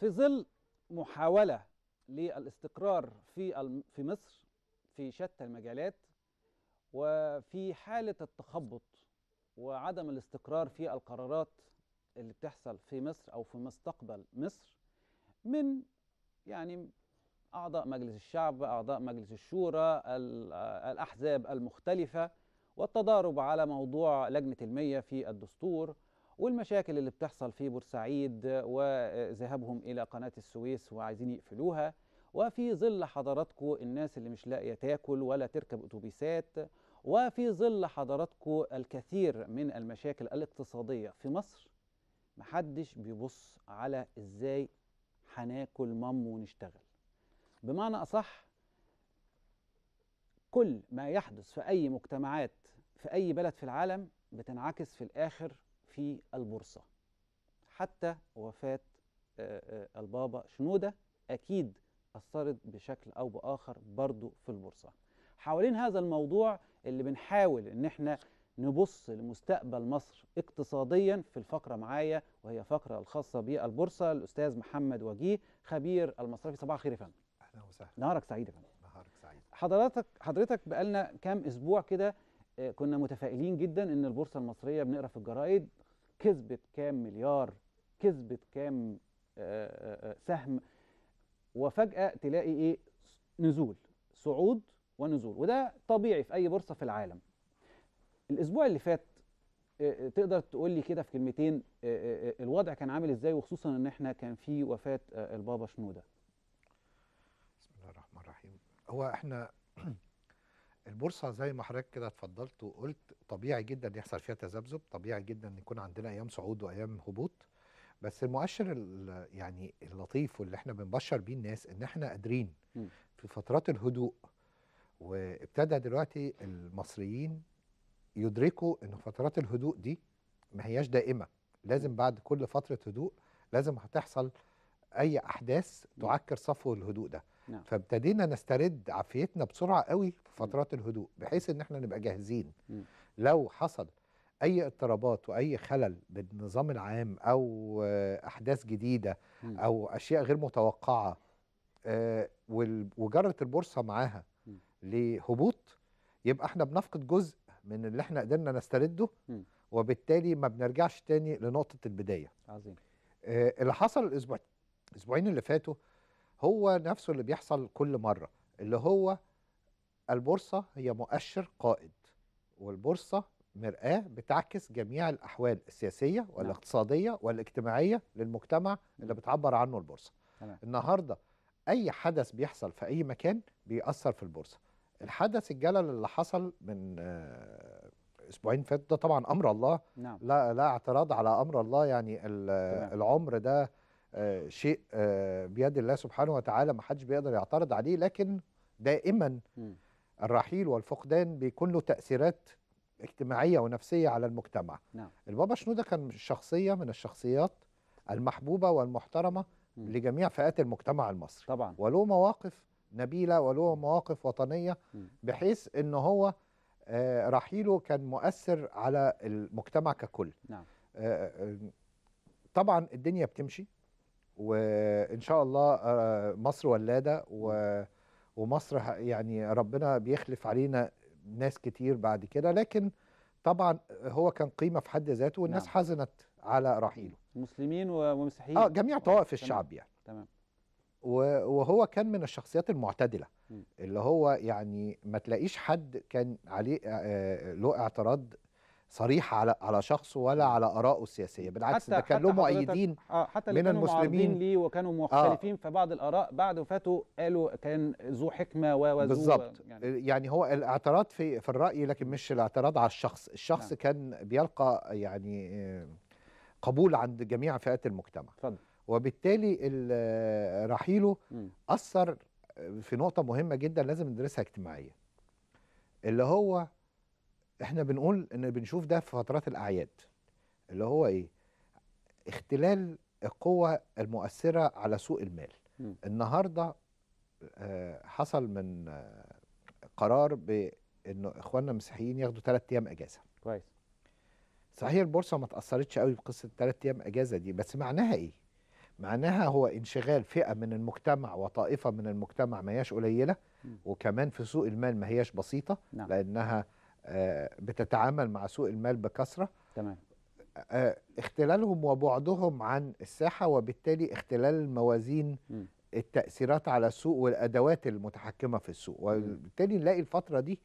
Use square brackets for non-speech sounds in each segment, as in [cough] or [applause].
في ظل محاولة للاستقرار في في مصر في شتى المجالات وفي حالة التخبط وعدم الاستقرار في القرارات اللي بتحصل في مصر أو في مستقبل مصر من يعني أعضاء مجلس الشعب أعضاء مجلس الشورى الأحزاب المختلفة والتضارب على موضوع لجنة المية في الدستور والمشاكل اللي بتحصل في بورسعيد وذهابهم إلى قناة السويس وعايزين يقفلوها وفي ظل حضراتكم الناس اللي مش لاقية تاكل ولا تركب أتوبيسات وفي ظل حضراتكم الكثير من المشاكل الاقتصادية في مصر محدش بيبص على إزاي هناكل مام ونشتغل بمعنى أصح كل ما يحدث في أي مجتمعات في أي بلد في العالم بتنعكس في الآخر في البورصة حتى وفاة آه، آه، البابا شنودة أكيد أثرت بشكل أو بآخر برضو في البورصة حوالين هذا الموضوع اللي بنحاول إن احنا نبص لمستقبل مصر اقتصاديا في الفقرة معايا وهي فقرة الخاصة بالبورصة الأستاذ محمد وجيه خبير المصرفي صباح خير يا فندم أهلا وسهلا نهارك سعيد يا فندم نهارك سعيد حضرتك حضرتك بقالنا كام أسبوع كده آه، كنا متفائلين جدا ان البورصه المصريه بنقرا في الجرايد كسبت كام مليار كسبت كام آه، آه، آه، سهم وفجأة تلاقي إيه نزول صعود ونزول وده طبيعي في أي بورصة في العالم الأسبوع اللي فات تقدر تقول لي كده في كلمتين الوضع كان عامل إزاي وخصوصا إن إحنا كان في وفاة البابا شنودة بسم الله الرحمن الرحيم هو إحنا البورصه زي ما حضرتك كده اتفضلت وقلت طبيعي جدا يحصل فيها تذبذب طبيعي جدا يكون عندنا ايام صعود وايام هبوط بس المؤشر يعني اللطيف واللي احنا بنبشر بيه الناس ان احنا قادرين في فترات الهدوء وابتدى دلوقتي المصريين يدركوا ان فترات الهدوء دي ما هياش دائمه لازم بعد كل فتره هدوء لازم هتحصل اي احداث تعكر صفو الهدوء ده نعم. فابتدينا نسترد عافيتنا بسرعه قوي في فترات الهدوء بحيث ان احنا نبقى جاهزين لو حصل اي اضطرابات واي خلل بالنظام العام او احداث جديده او اشياء غير متوقعه آه، وجرت البورصه معاها لهبوط يبقى احنا بنفقد جزء من اللي احنا قدرنا نسترده وبالتالي ما بنرجعش تاني لنقطه البدايه عظيم آه، اللي حصل الاسبوع الاسبوعين اللي فاتوا هو نفسه اللي بيحصل كل مرة اللي هو البورصة هي مؤشر قائد والبورصة مرآة بتعكس جميع الأحوال السياسية نعم. والاقتصادية والاجتماعية للمجتمع اللي نعم. بتعبر عنه البورصة تمام. النهاردة أي حدث بيحصل في أي مكان بيأثر في البورصة الحدث الجلل اللي حصل من آه، اسبوعين فات ده طبعا امر الله نعم. لا لا اعتراض على امر الله يعني العمر ده آه، شيء آه، بيد الله سبحانه وتعالى ما حدش بيقدر يعترض عليه لكن دائما الرحيل والفقدان بيكون له تاثيرات اجتماعيه ونفسيه على المجتمع نعم. البابا شنوده كان شخصيه من الشخصيات المحبوبه والمحترمه م. لجميع فئات المجتمع المصري طبعا وله مواقف نبيله وله مواقف وطنيه م. بحيث ان هو آه، رحيله كان مؤثر على المجتمع ككل نعم. طبعا الدنيا بتمشي وان شاء الله آه، مصر ولاده ومصر يعني ربنا بيخلف علينا ناس كتير بعد كده لكن طبعا هو كان قيمه في حد ذاته والناس نعم. حزنت على رحيله مسلمين ومسيحيين اه جميع طوائف الشعب يعني تمام وهو كان من الشخصيات المعتدله م. اللي هو يعني ما تلاقيش حد كان عليه آه، آه، له اعتراض صريحه على على شخصه ولا على ارائه السياسيه بالعكس ده كان له مؤيدين آه حتى اللي من كانوا المسلمين ليه وكانوا آه. مختلفين آه في بعض الاراء بعد وفاته قالوا كان ذو حكمه وذو بالظبط يعني, آه، يعني هو الاعتراض في في الراي لكن مش الاعتراض على الشخص الشخص نعم. كان بيلقى يعني آه، قبول عند جميع فئات المجتمع فضل. وبالتالي رحيله اثر في نقطه مهمه جدا لازم ندرسها اجتماعيا اللي هو احنا بنقول ان بنشوف ده في فترات الاعياد اللي هو ايه اختلال القوة المؤثرة على سوق المال م. النهاردة آه، حصل من آه، قرار بأن إخواننا المسيحيين ياخدوا ثلاث أيام أجازة كويس صحيح البورصة ما تأثرتش قوي بقصة ثلاث أيام أجازة دي بس معناها إيه؟ معناها هو انشغال فئة من المجتمع وطائفة من المجتمع ما هياش قليلة م. وكمان في سوق المال ما هياش بسيطة نعم. لأنها آه، بتتعامل مع سوق المال بكثره تمام آه، اختلالهم وبعدهم عن الساحه وبالتالي اختلال الموازين م. التاثيرات على السوق والادوات المتحكمه في السوق وبالتالي نلاقي الفتره دي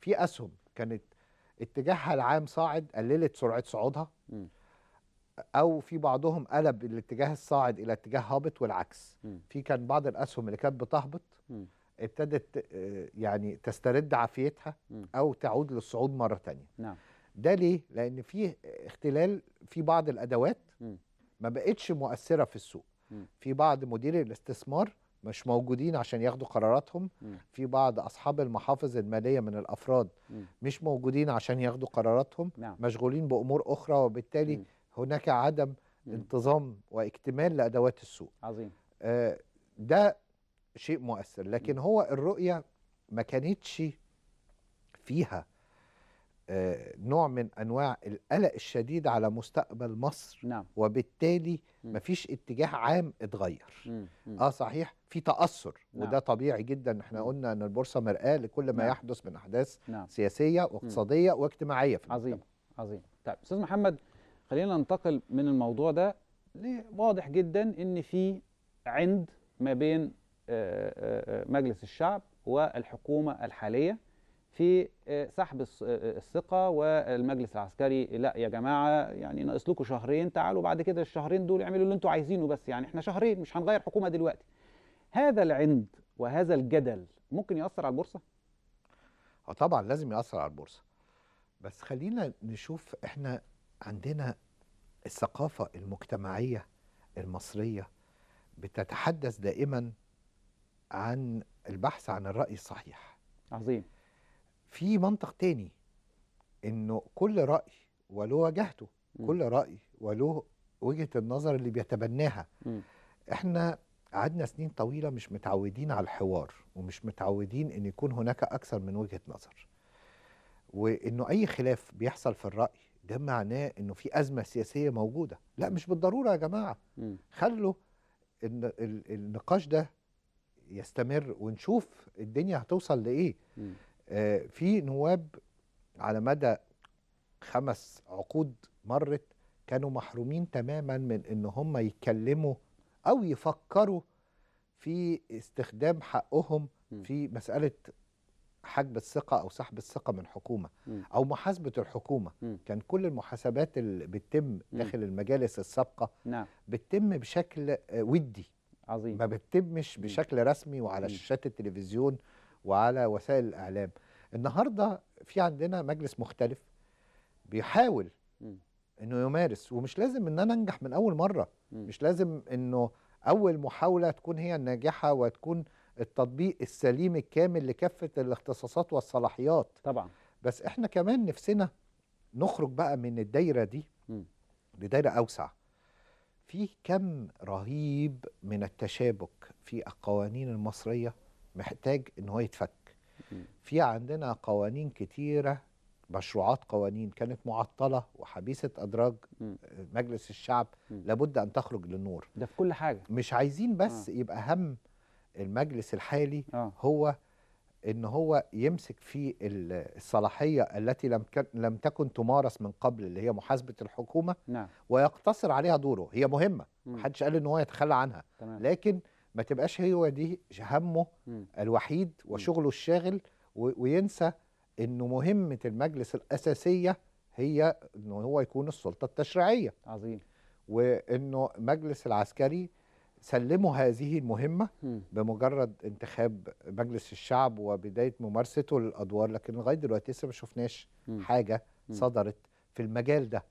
في اسهم كانت اتجاهها العام صاعد قللت سرعه صعودها او في بعضهم قلب الاتجاه الصاعد الى اتجاه هابط والعكس م. في كان بعض الاسهم اللي كانت بتهبط ابتدت آه، يعني تسترد عافيتها او تعود للصعود مره ثانيه نعم ده ليه لان في اختلال في بعض الادوات ما بقتش مؤثره في السوق في بعض مديري الاستثمار مش موجودين عشان ياخدوا قراراتهم في بعض اصحاب المحافظ الماليه من الافراد مش موجودين عشان ياخدوا قراراتهم نعم. مشغولين بامور اخرى وبالتالي هناك عدم انتظام واكتمال لادوات السوق عظيم آه، ده شيء مؤثر لكن هو الرؤية ما كانتش فيها آه، نوع من انواع القلق الشديد على مستقبل مصر نعم. وبالتالي ما فيش اتجاه عام اتغير مم. مم. اه صحيح في تاثر نعم. وده طبيعي جدا احنا قلنا ان البورصه مرآه لكل ما نعم. يحدث من احداث نعم. سياسيه واقتصاديه مم. واجتماعيه في عظيم عظيم طيب استاذ محمد خلينا ننتقل من الموضوع ده واضح جدا ان في عند ما بين آه، آه، آه، مجلس الشعب والحكومة الحالية في سحب الثقة والمجلس العسكري لا يا جماعة يعني ناقص لكم شهرين تعالوا بعد كده الشهرين دول اعملوا اللي انتم عايزينه بس يعني احنا شهرين مش هنغير حكومة دلوقتي هذا العند وهذا الجدل ممكن يأثر على البورصة؟ اه طبعا لازم يأثر على البورصة بس خلينا نشوف احنا عندنا الثقافة المجتمعية المصرية بتتحدث دائما عن البحث عن الرأي الصحيح عظيم في منطق تاني انه كل رأي وله وجهته م. كل رأي وله وجهة النظر اللي بيتبناها م. احنا قعدنا سنين طويلة مش متعودين على الحوار ومش متعودين ان يكون هناك اكثر من وجهة نظر وانه اي خلاف بيحصل في الرأي ده معناه انه في ازمة سياسية موجودة لا مش بالضرورة يا جماعة م. خلوا النقاش ده يستمر ونشوف الدنيا هتوصل لايه آه في نواب على مدى خمس عقود مرت كانوا محرومين تماما من ان هم يتكلموا او يفكروا في استخدام حقهم في مساله حجب الثقه او سحب الثقه من حكومه م. او محاسبه الحكومه م. كان كل المحاسبات اللي بتتم داخل المجالس السابقه نعم. بتتم بشكل آه، ودي عظيم ما بتتمش بشكل رسمي وعلى شاشات التلفزيون وعلى وسائل الاعلام النهارده في عندنا مجلس مختلف بيحاول انه يمارس ومش لازم ان انا انجح من اول مره مش لازم انه اول محاوله تكون هي الناجحه وتكون التطبيق السليم الكامل لكافه الاختصاصات والصلاحيات طبعا بس احنا كمان نفسنا نخرج بقى من الدايره دي لدايره اوسع في كم رهيب من التشابك في القوانين المصرية محتاج ان هو يتفك في عندنا قوانين كتيرة مشروعات قوانين كانت معطلة وحبيسة أدراج مجلس الشعب لابد أن تخرج للنور ده في كل حاجة مش عايزين بس آه. يبقى هم المجلس الحالي آه. هو ان هو يمسك في الصلاحيه التي لم لم تكن تمارس من قبل اللي هي محاسبه الحكومه نعم. ويقتصر عليها دوره هي مهمه محدش قال ان هو يتخلى عنها تمام. لكن ما تبقاش هي دي همه مم. الوحيد وشغله الشاغل وينسى انه مهمه المجلس الاساسيه هي انه هو يكون السلطه التشريعيه عظيم وانه مجلس العسكري سلموا هذه المهمة بمجرد انتخاب مجلس الشعب وبداية ممارسته للأدوار لكن لغاية دلوقتي لسه ما شفناش حاجة صدرت في المجال ده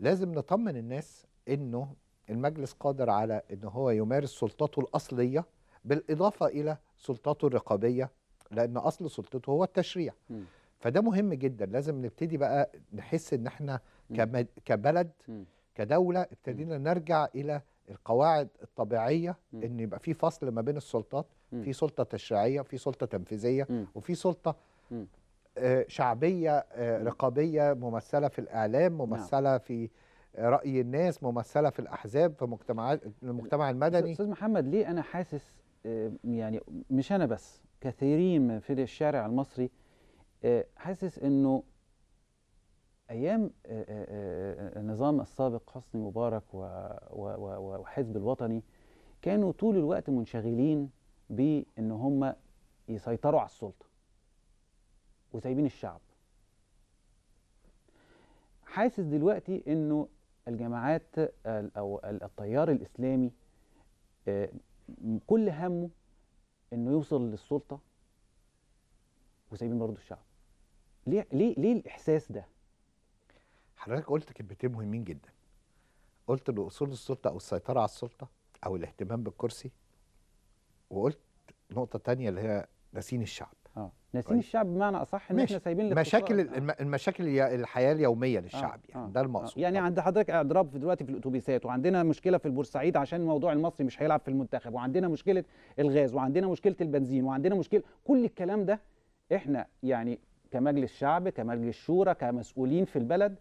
لازم نطمن الناس انه المجلس قادر على ان هو يمارس سلطته الأصلية بالإضافة إلى سلطته الرقابية لأن أصل سلطته هو التشريع م. فده مهم جدا لازم نبتدي بقى نحس ان احنا كبلد كدولة ابتدينا نرجع إلى القواعد الطبيعيه م. ان يبقى في فصل ما بين السلطات م. في سلطه تشريعيه في سلطه تنفيذيه م. وفي سلطه م. آه، شعبيه آه، رقابيه ممثله في الاعلام نعم. ممثله نعم. في راي الناس ممثله في الاحزاب في مجتمعات المجتمع المدني استاذ محمد ليه انا حاسس آه، يعني مش انا بس كثيرين من في الشارع المصري حاسس انه ايام النظام آه، آه، آه، السابق حسني مبارك وحزب الوطني كانوا طول الوقت منشغلين بان هم يسيطروا على السلطه وسايبين الشعب حاسس دلوقتي انه الجماعات او التيار الاسلامي كل همه انه يوصل للسلطه وسايبين برضه الشعب ليه ليه ليه الاحساس ده حضرتك قلت كلمتين مهمين جدا قلت لأصول السلطه او السيطره على السلطه او الاهتمام بالكرسي وقلت نقطه تانية اللي هي ناسين الشعب اه ناسين طيب. الشعب بمعنى اصح ان احنا سايبين مشاكل آه. المشاكل الحياه اليوميه للشعب آه. يعني آه. ده آه. المقصود يعني طبعا. عند حضرتك اضراب دلوقتي في الاتوبيسات وعندنا مشكله في البورسعيد عشان الموضوع المصري مش هيلعب في المنتخب وعندنا مشكله الغاز وعندنا مشكله البنزين وعندنا مشكله كل الكلام ده احنا يعني كمجلس شعب كمجلس شورى كمسؤولين في البلد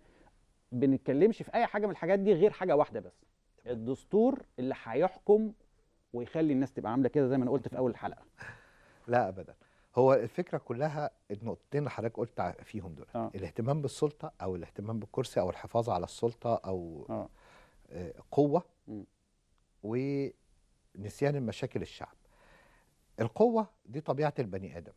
بنتكلمش في اي حاجه من الحاجات دي غير حاجه واحده بس الدستور اللي هيحكم ويخلي الناس تبقى عامله كده زي ما انا قلت في اول الحلقه لا ابدا هو الفكره كلها النقطتين اللي حضرتك قلت فيهم دول آه. الاهتمام بالسلطه او الاهتمام بالكرسي او الحفاظ على السلطه او آه. آه، قوه م. ونسيان المشاكل الشعب القوه دي طبيعه البني ادم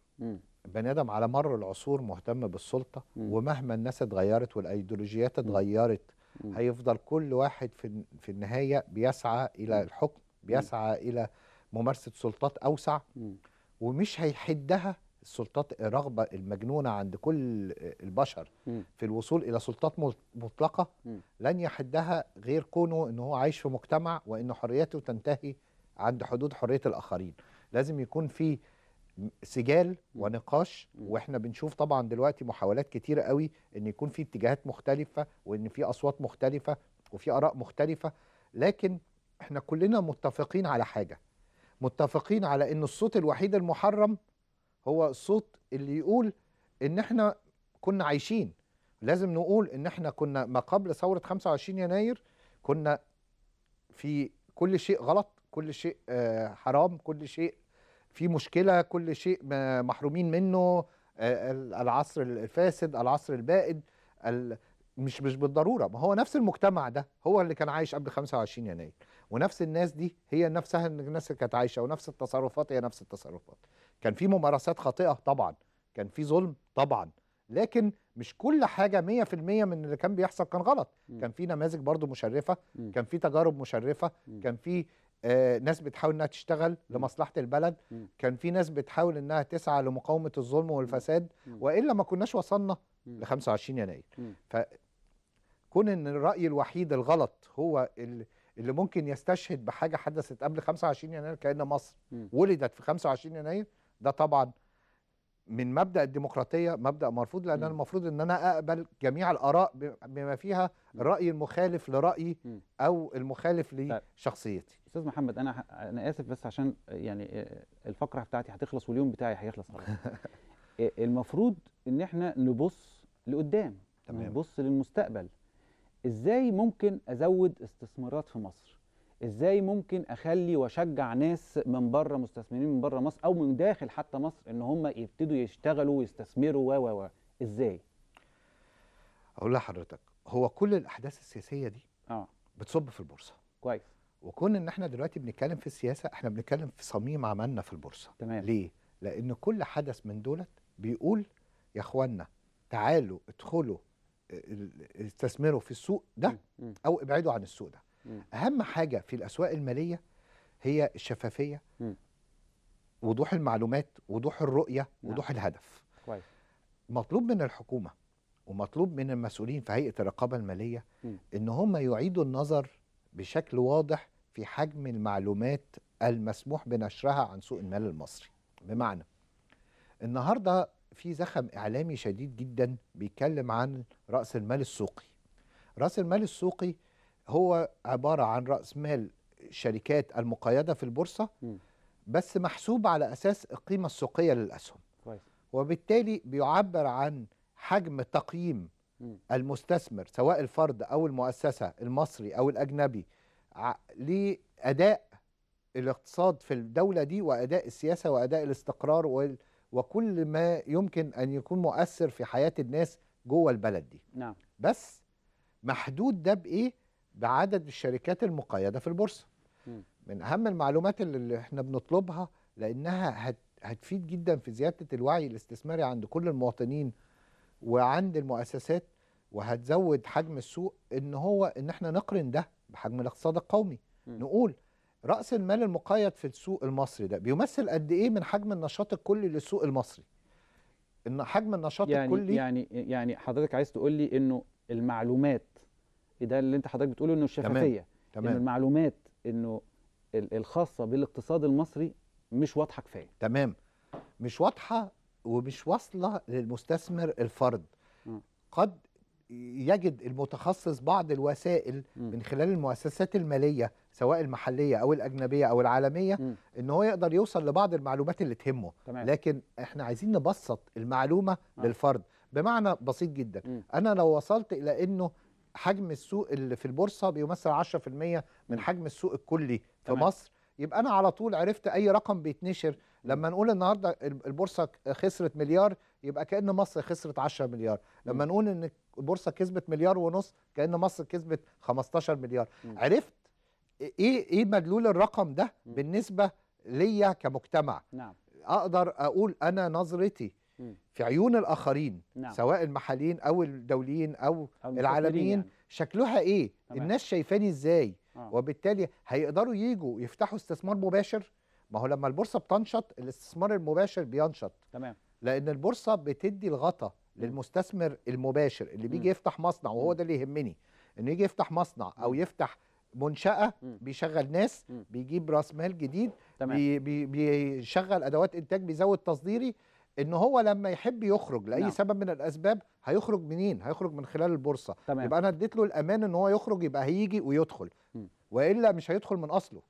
بني ادم على مر العصور مهتم بالسلطه م. ومهما الناس اتغيرت والايديولوجيات اتغيرت م. هيفضل كل واحد في في النهايه بيسعى الى الحكم بيسعى م. الى ممارسه سلطات اوسع م. ومش هيحدها السلطات الرغبه المجنونه عند كل البشر م. في الوصول الى سلطات مطلقه م. لن يحدها غير كونه ان هو عايش في مجتمع وان حريته تنتهي عند حدود حريه الاخرين لازم يكون في سجال ونقاش واحنا بنشوف طبعا دلوقتي محاولات كتيره قوي ان يكون في اتجاهات مختلفه وان في اصوات مختلفه وفي اراء مختلفه لكن احنا كلنا متفقين على حاجه متفقين على ان الصوت الوحيد المحرم هو الصوت اللي يقول ان احنا كنا عايشين لازم نقول ان احنا كنا ما قبل ثوره 25 يناير كنا في كل شيء غلط كل شيء آه، حرام كل شيء في مشكله كل شيء محرومين منه العصر الفاسد العصر البائد مش مش بالضروره ما هو نفس المجتمع ده هو اللي كان عايش قبل 25 يناير ونفس الناس دي هي نفسها الناس اللي كانت عايشه ونفس التصرفات هي نفس التصرفات كان في ممارسات خاطئه طبعا كان في ظلم طبعا لكن مش كل حاجه 100% من اللي كان بيحصل كان غلط كان في نماذج برضو مشرفه كان في تجارب مشرفه كان في آه ناس بتحاول انها تشتغل لمصلحه البلد كان في ناس بتحاول انها تسعى لمقاومه الظلم والفساد والا ما كناش وصلنا ل 25 يناير فكون ان الراي الوحيد الغلط هو اللي ممكن يستشهد بحاجه حدثت قبل 25 يناير كان مصر ولدت في 25 يناير ده طبعا من مبدا الديمقراطيه مبدا مرفوض لان انا المفروض ان انا اقبل جميع الاراء بما فيها الراي المخالف لرايي او المخالف طيب. لشخصيتي استاذ محمد انا انا اسف بس عشان يعني آه، الفقره بتاعتي هتخلص واليوم بتاعي هيخلص خلاص [laughs] آه، المفروض ان احنا نبص لقدام تمام نبص للمستقبل ازاي ممكن ازود استثمارات في مصر ازاي ممكن اخلي واشجع ناس من بره مستثمرين من بره مصر او من داخل حتى مصر ان هم يبتدوا يشتغلوا ويستثمروا و و و ازاي اقول لحضرتك هو كل الاحداث السياسيه دي اه بتصب في البورصه كويس وكون ان احنا دلوقتي بنتكلم في السياسه احنا بنتكلم في صميم عملنا في البورصه تمام ليه لان كل حدث من دولت بيقول يا اخوانا تعالوا ادخلوا آه، استثمروا في السوق ده او ابعدوا عن السوق ده اهم حاجه في الاسواق الماليه هي الشفافيه وضوح المعلومات وضوح الرؤيه نعم. وضوح الهدف كويس مطلوب من الحكومه ومطلوب من المسؤولين في هيئه الرقابه الماليه ان هم يعيدوا النظر بشكل واضح في حجم المعلومات المسموح بنشرها عن سوق المال المصري بمعنى النهارده في زخم اعلامي شديد جدا بيتكلم عن راس المال السوقي راس المال السوقي هو عباره عن راس مال شركات المقيده في البورصه م. بس محسوب على اساس القيمه السوقيه للاسهم كويس وبالتالي بيعبر عن حجم تقييم م. المستثمر سواء الفرد او المؤسسه المصري او الاجنبي لاداء الاقتصاد في الدوله دي واداء السياسه واداء الاستقرار وكل ما يمكن ان يكون مؤثر في حياه الناس جوه البلد دي نعم بس محدود ده بايه بعدد الشركات المقيده في البورصه من اهم المعلومات اللي احنا بنطلبها لانها هتفيد جدا في زياده الوعي الاستثماري عند كل المواطنين وعند المؤسسات وهتزود حجم السوق ان هو ان احنا نقرن ده بحجم الاقتصاد القومي م. نقول راس المال المقيد في السوق المصري ده بيمثل قد ايه من حجم النشاط الكلي للسوق المصري ان حجم النشاط يعني الكلي يعني يعني حضرتك عايز تقول لي انه المعلومات ده اللي انت حضرتك بتقوله انه الشفافيه تمام. تمام. ان المعلومات انه الخاصه بالاقتصاد المصري مش واضحه كفايه تمام مش واضحه ومش واصله للمستثمر الفرد م. قد يجد المتخصص بعض الوسائل م. من خلال المؤسسات الماليه سواء المحليه او الاجنبيه او العالميه م. ان هو يقدر يوصل لبعض المعلومات اللي تهمه تمام. لكن احنا عايزين نبسط المعلومه م. آه. للفرد بمعنى بسيط جدا م. انا لو وصلت الى انه حجم السوق اللي في البورصه بيمثل 10% من حجم السوق الكلي في تمام. مصر يبقى انا على طول عرفت اي رقم بيتنشر لما نقول النهارده البورصه خسرت مليار يبقى كان مصر خسرت 10 مليار لما نقول ان البورصه كسبت مليار ونص كان مصر كسبت 15 مليار م. عرفت ايه ايه مدلول الرقم ده م. بالنسبه ليا كمجتمع نعم. اقدر اقول انا نظرتي في عيون الاخرين نعم. سواء المحليين او الدوليين او, أو العالميين يعني. شكلها ايه تمام. الناس شايفاني ازاي آه. وبالتالي هيقدروا يجوا يفتحوا استثمار مباشر ما هو لما البورصه بتنشط الاستثمار المباشر بينشط تمام لان البورصه بتدي الغطا للمستثمر المباشر اللي بيجي يفتح مصنع وهو ده اللي يهمني انه يجي يفتح مصنع او يفتح منشأة بيشغل ناس بيجيب راس مال جديد تمام. بيشغل ادوات انتاج بيزود تصديري ان هو لما يحب يخرج لاي نعم. سبب من الاسباب هيخرج منين هيخرج من خلال البورصه تمام. يبقى انا اديت له الامان ان هو يخرج يبقى هيجي ويدخل م. والا مش هيدخل من اصله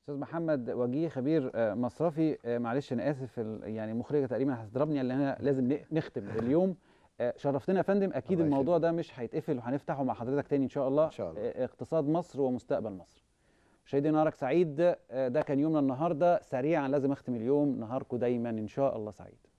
استاذ محمد وجيه خبير آه، مصرفي آه، معلش انا اسف يعني المخرجه تقريبا هتضربني اللي انا لازم نختم [laughs] اليوم آه، شرفتنا يا فندم اكيد الموضوع ده مش هيتقفل وهنفتحه مع حضرتك تاني ان شاء الله, إن شاء الله. اقتصاد مصر ومستقبل مصر مشاهدي نهارك سعيد ده كان يومنا النهارده سريعا لازم اختم اليوم نهاركم دايما ان شاء الله سعيد